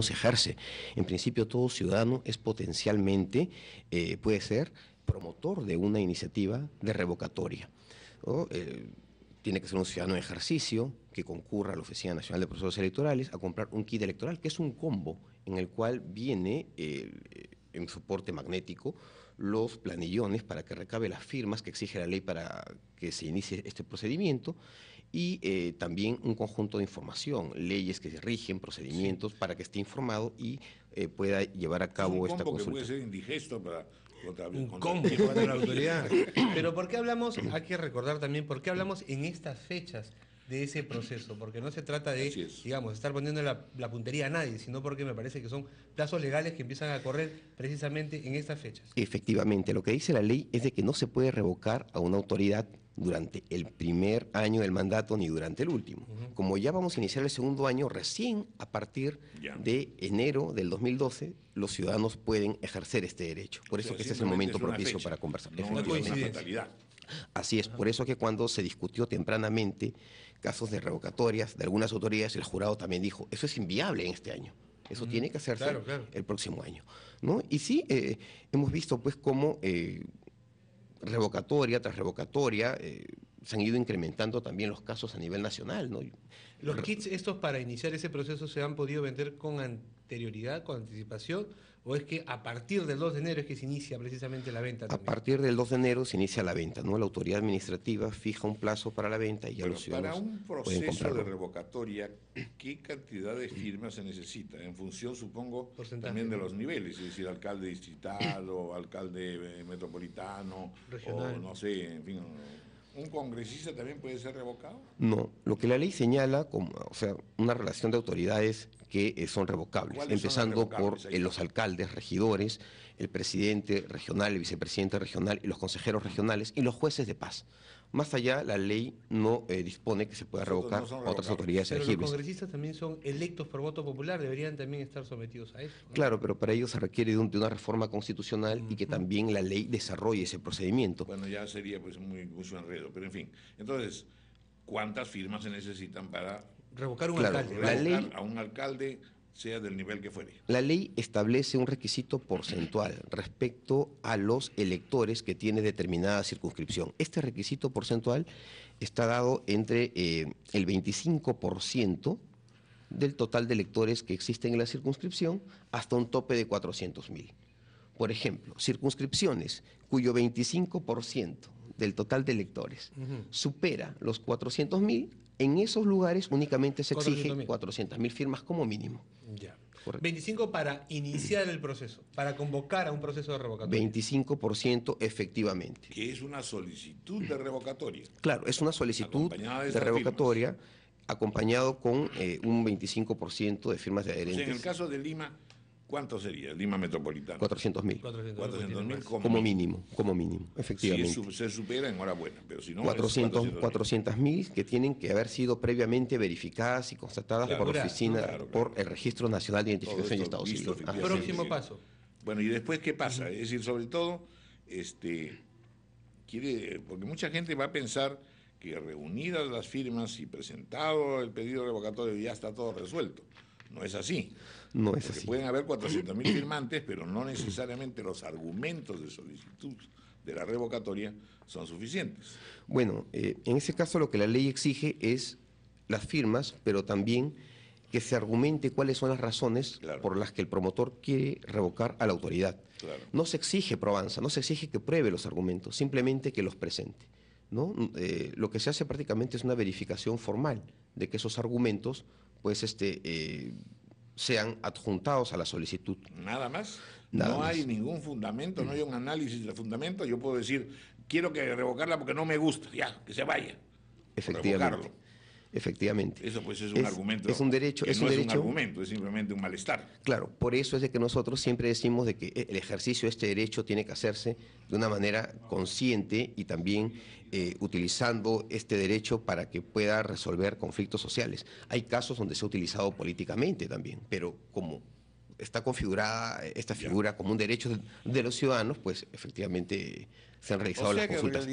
se ejerce. En principio, todo ciudadano es potencialmente, eh, puede ser, promotor de una iniciativa de revocatoria. Eh, tiene que ser un ciudadano de ejercicio que concurra a la Oficina Nacional de Procesos Electorales a comprar un kit electoral, que es un combo en el cual viene el eh, en soporte magnético los planillones para que recabe las firmas que exige la ley para que se inicie este procedimiento y eh, también un conjunto de información, leyes que se rigen, procedimientos para que esté informado y eh, pueda llevar a cabo esta consulta. Que puede ser indigesto para la autoridad. Pero ¿por qué hablamos? Hay que recordar también por qué hablamos en estas fechas de ese proceso, porque no se trata de, digamos, estar poniendo la, puntería a nadie, sino porque me parece que son plazos legales que empiezan a correr precisamente en estas fechas. Efectivamente, lo que dice la ley es de que no se puede revocar a una autoridad durante el primer año del mandato ni durante el último. Como ya vamos a iniciar el segundo año, recién a partir de enero del 2012, los ciudadanos pueden ejercer este derecho. Por eso que este es el momento propicio para conversar. Así es, por eso que cuando se discutió tempranamente casos de revocatorias de algunas autoridades, el jurado también dijo, eso es inviable en este año. Eso tiene que hacerse el próximo año. ¿no? Y sí, eh, hemos visto pues como eh, revocatoria tras revocatoria, eh, se han ido incrementando también los casos a nivel nacional. ¿no? ¿Los kits estos para iniciar ese proceso se han podido vender con anterioridad, con anticipación? ¿O es que a partir del 2 de enero es que se inicia precisamente la venta? A partir del 2 de enero se inicia la venta, ¿no? La autoridad administrativa fija un plazo para la venta y ya los ciudadanos. Para un proceso de revocatoria, ¿qué cantidad de firmas se necesita? En función, supongo, también de los niveles, es decir, alcalde distrital o alcalde eh, metropolitano, o no sé, en fin. ¿Un congresista también puede ser revocado? No, lo que la ley señala, como, o sea, una relación de autoridades que eh, son revocables, empezando por eh, los alcaldes, regidores, el presidente regional, el vicepresidente regional y los consejeros regionales y los jueces de paz. Más allá, la ley no eh, dispone que se pueda revocar a otras autoridades elegibles. los congresistas también son electos por voto popular, deberían también estar sometidos a eso. Claro, pero para ello se requiere de, una reforma constitucional y que también la ley desarrolle ese procedimiento. Bueno, ya sería pues muy, mucho enredo, pero en fin. Entonces, ¿cuántas firmas se necesitan para revocar, un alcalde, a un alcalde sea del nivel que fuere. La ley establece un requisito porcentual respecto a los electores que tiene determinada circunscripción. Este requisito porcentual está dado entre eh, el 25% del total de electores que existen en la circunscripción hasta un tope de 400.000. Por ejemplo, circunscripciones cuyo 25% del total de electores supera los 400.000, en esos lugares únicamente se exige 400.000 mil firmas como mínimo. Ya. 25 para iniciar el proceso, para convocar a un proceso de revocatoria. 25% efectivamente. Que es una solicitud de revocatoria. Claro, es una solicitud de, revocatoria acompañado con eh, un 25% de firmas de adherentes. en el caso de Lima, ¿Cuánto sería Lima Metropolitana? 400.000. 400.000 como, como, mínimo, como mínimo, efectivamente. Si se supera, enhorabuena, pero si no... 400.000 que tienen que haber sido previamente verificadas y constatadas por la oficina, por el Registro Nacional de Identificación de Estado Unidos. próximo paso. Bueno, y después, ¿qué pasa? Es decir, sobre todo, este, quiere, porque mucha gente va a pensar que reunidas las firmas y presentado el pedido revocatorio ya está todo resuelto. No es así. No es así. Pueden haber 400.000 firmantes, pero no necesariamente los argumentos de solicitud de la revocatoria son suficientes. Bueno, eh, en ese caso lo que la ley exige es las firmas, pero también que se argumente cuáles son las razones por las que el promotor quiere revocar a la autoridad. No se exige probanza, no se exige que pruebe los argumentos, simplemente que los presente. ¿no? Eh, lo que se hace prácticamente es una verificación formal de que esos argumentos pues este, eh, sean adjuntados a la solicitud. Nada más. no hay ningún fundamento, no hay un análisis de fundamento. Yo puedo decir, quiero que revocarla porque no me gusta, ya, que se vaya. Efectivamente. Revocarlo. Efectivamente. Eso pues es un argumento. Es un derecho. es, no es un argumento, es simplemente un malestar. Claro, por eso es de que nosotros siempre decimos de que e, el ejercicio de este derecho tiene que hacerse de una manera consciente y también eh, utilizando este derecho para que pueda resolver conflictos sociales. Hay casos donde se ha utilizado políticamente también, pero como está configurada eh, esta figura como un derecho de los ciudadanos, pues efectivamente se han realizado las consultas.